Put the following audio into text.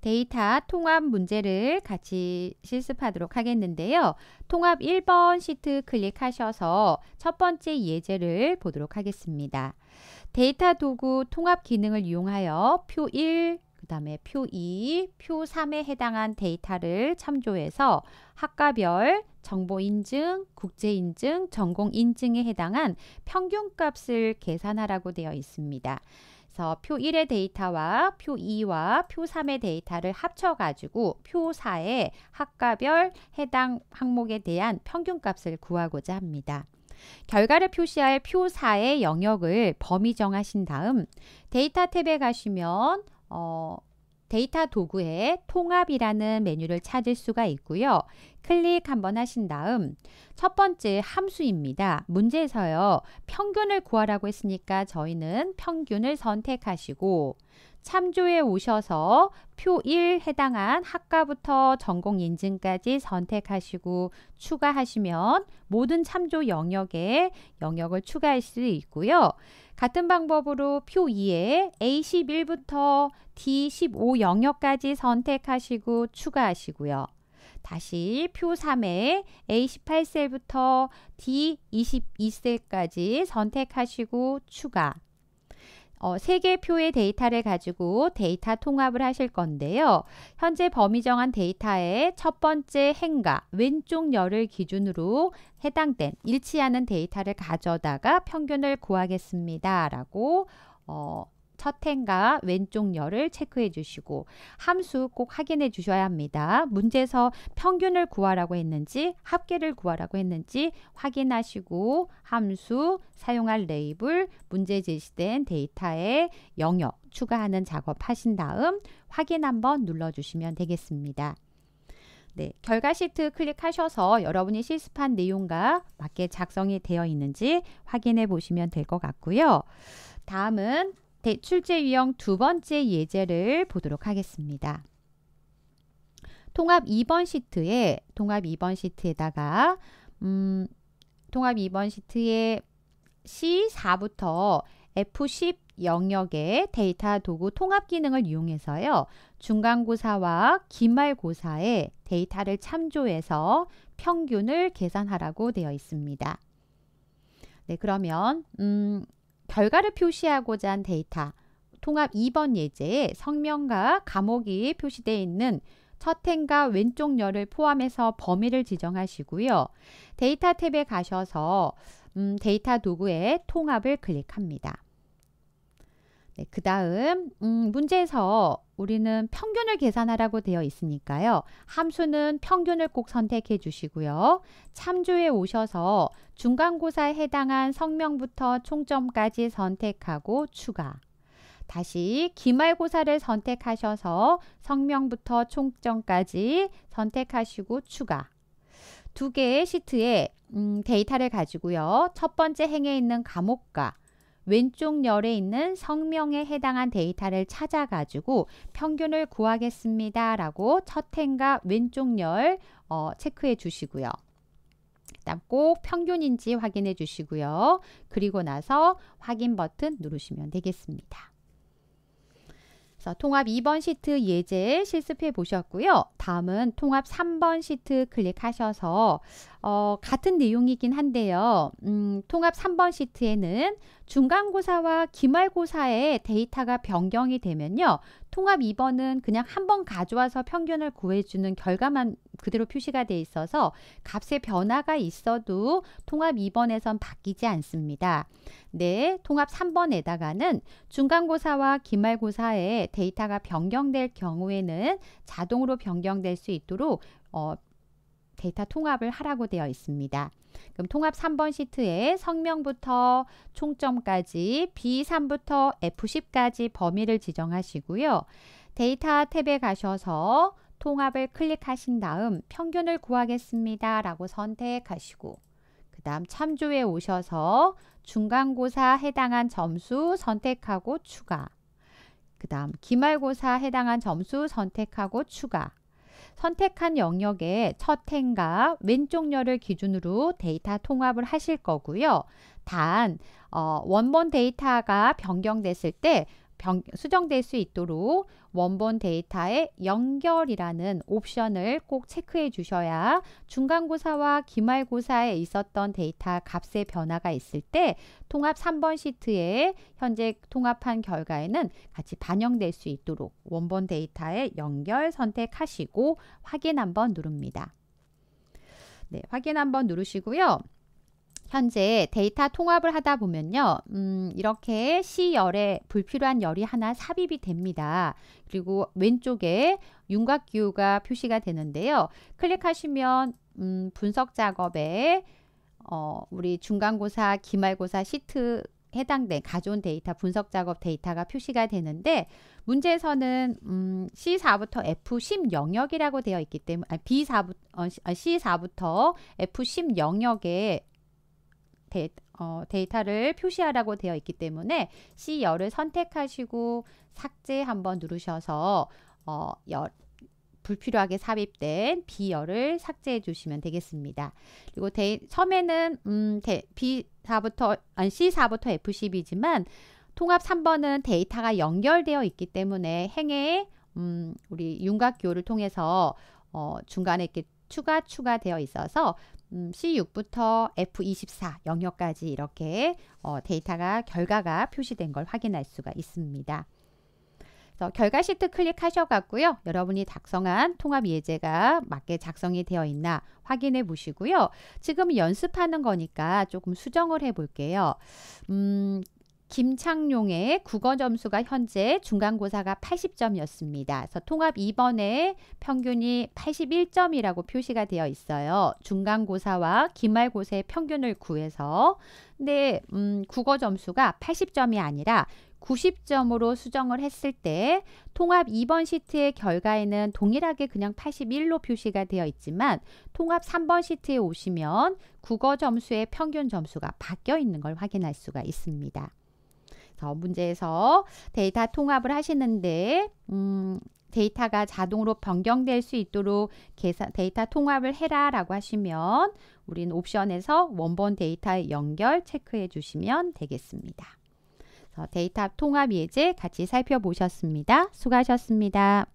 데이터 통합 문제를 같이 실습하도록 하겠는데요. 통합 1번 시트 클릭하셔서 첫 번째 예제를 보도록 하겠습니다. 데이터 도구 통합 기능을 이용하여 표 1, 그 다음에 표 2, 표 3에 해당한 데이터를 참조해서 학과별 정보 인증, 국제 인증, 전공 인증에 해당한 평균값을 계산하라고 되어 있습니다. 그래서 표 1의 데이터와 표 2와 표 3의 데이터를 합쳐가지고 표 4의 학과별 해당 항목에 대한 평균값을 구하고자 합니다. 결과를 표시할 표 4의 영역을 범위 정하신 다음 데이터 탭에 가시면 어, 데이터 도구에 통합이라는 메뉴를 찾을 수가 있고요. 클릭 한번 하신 다음 첫 번째 함수입니다. 문제에서요. 평균을 구하라고 했으니까 저희는 평균을 선택하시고 참조에 오셔서 표 1 해당한 학과부터 전공 인증까지 선택하시고 추가하시면 모든 참조 영역에 영역을 추가할 수 있고요. 같은 방법으로 표 2에 A11부터 D15 영역까지 선택하시고 추가하시고요. 다시 표 3에 A18셀부터 D22셀까지 선택하시고 추가. 어, 세개표의 데이터를 가지고 데이터 통합을 하실 건데요. 현재 범위 정한 데이터의 첫 번째 행과 왼쪽 열을 기준으로 해당된 일치하는 데이터를 가져다가 평균을 구하겠습니다. 라고 어, 첫 행과 왼쪽 열을 체크해 주시고 함수 꼭 확인해 주셔야 합니다. 문제에서 평균을 구하라고 했는지 합계를 구하라고 했는지 확인하시고 함수, 사용할 레이블, 문제 제시된 데이터의 영역 추가하는 작업 하신 다음 확인 한번 눌러주시면 되겠습니다. 네, 결과 시트 클릭하셔서 여러분이 실습한 내용과 맞게 작성이 되어 있는지 확인해 보시면 될 것 같고요. 다음은 대출제 유형 두 번째 예제를 보도록 하겠습니다. 통합 2번 시트에 통합 2번 시트에다가 음, 통합 2번 시트에 C4부터 F10 영역의 데이터 도구 통합 기능을 이용해서요. 중간고사와 기말고사의 데이터를 참조해서 평균을 계산하라고 되어 있습니다. 네, 그러면 음, 결과를 표시하고자 한 데이터 통합 2번 예제에 성명과 감옥이 표시되어 있는 첫 행과 왼쪽 열을 포함해서 범위를 지정하시고요. 데이터 탭에 가셔서 음, 데이터 도구의 통합을 클릭합니다. 네, 그 다음 음, 문제에서 우리는 평균을 계산하라고 되어 있으니까요. 함수는 평균을 꼭 선택해 주시고요. 참조에 오셔서 중간고사에 해당한 성명부터 총점까지 선택하고 추가. 다시 기말고사를 선택하셔서 성명부터 총점까지 선택하시고 추가. 두 개의 시트에 음, 데이터를 가지고요. 첫 번째 행에 있는 감옥과 왼쪽 열에 있는 성명에 해당한 데이터를 찾아가지고 평균을 구하겠습니다. 라고 첫 행과 왼쪽 열 어, 체크해 주시고요. 그다음 꼭 평균인지 확인해 주시고요. 그리고 나서 확인 버튼 누르시면 되겠습니다. 통합 2번 시트 예제 실습해 보셨고요. 다음은 통합 3번 시트 클릭하셔서 어, 같은 내용이긴 한데요. 음, 통합 3번 시트에는 중간고사와 기말고사의 데이터가 변경이 되면요. 통합 2번은 그냥 한번 가져와서 평균을 구해주는 결과만 그대로 표시가 돼 있어서 값의 변화가 있어도 통합 2번에선 바뀌지 않습니다. 네, 통합 3번에다가는 중간고사와 기말고사의 데이터가 변경될 경우에는 자동으로 변경될 수 있도록 어, 데이터 통합을 하라고 되어 있습니다. 그럼 통합 3번 시트에 성명부터 총점까지 B3부터 F10까지 범위를 지정하시고요. 데이터 탭에 가셔서 통합을 클릭하신 다음 평균을 구하겠습니다. 라고 선택하시고 그 다음 참조에 오셔서 중간고사 해당한 점수 선택하고 추가 그 다음 기말고사 해당한 점수 선택하고 추가 선택한 영역의 첫 행과 왼쪽 열을 기준으로 데이터 통합을 하실 거고요. 단, 어, 원본 데이터가 변경됐을 때 변, 수정될 수 있도록 원본 데이터에 연결이라는 옵션을 꼭 체크해 주셔야 중간고사와 기말고사에 있었던 데이터 값의 변화가 있을 때 통합 3번 시트에 현재 통합한 결과에는 같이 반영될 수 있도록 원본 데이터에 연결 선택하시고 확인 한번 누릅니다. 네, 확인 한번 누르시고요. 현재 데이터 통합을 하다 보면요. 음, 이렇게 시열에 불필요한 열이 하나 삽입이 됩니다. 그리고 왼쪽에 윤곽기호가 표시가 되는데요. 클릭하시면 음, 분석 작업에 어, 우리 중간고사, 기말고사 시트 해당된 가져온 데이터 분석 작업 데이터가 표시가 되는데 문제에서는 음, C4부터 F10 영역이라고 되어 있기 때문에 아니, B4부, 어, C4부터 F10 영역에 데이, 어, 데이터를 표시하라고 되어 있기 때문에 C열을 선택하시고 삭제 한번 누르셔서 어, 열, 불필요하게 삽입된 B열을 삭제해 주시면 되겠습니다. 그리고 데이, 처음에는 음, 데, B4부터, 아니, C4부터 F10이지만 통합 3번은 데이터가 연결되어 있기 때문에 행에 음, 우리 윤곽교를 통해서 어, 중간에 이렇게 추가 추가되어 있어서 음, C6부터 F24 영역까지 이렇게 어, 데이터가 결과가 표시된 걸 확인할 수가 있습니다. 결과 시트 클릭하셔갖고요. 여러분이 작성한 통합 예제가 맞게 작성이 되어 있나 확인해 보시고요. 지금 연습하는 거니까 조금 수정을 해 볼게요. 음, 김창룡의 국어 점수가 현재 중간고사가 80점이었습니다. 그래서 통합 2번에 평균이 81점이라고 표시가 되어 있어요. 중간고사와 기말고사의 평균을 구해서 근데 음, 국어 점수가 80점이 아니라 90점으로 수정을 했을 때 통합 2번 시트의 결과에는 동일하게 그냥 81로 표시가 되어 있지만 통합 3번 시트에 오시면 국어 점수의 평균 점수가 바뀌어 있는 걸 확인할 수가 있습니다. 그래서 문제에서 데이터 통합을 하시는데 음, 데이터가 자동으로 변경될 수 있도록 계산, 데이터 통합을 해라 라고 하시면 우린 옵션에서 원본 데이터의 연결 체크해 주시면 되겠습니다. 데이터 통합 예제 같이 살펴보셨습니다. 수고하셨습니다.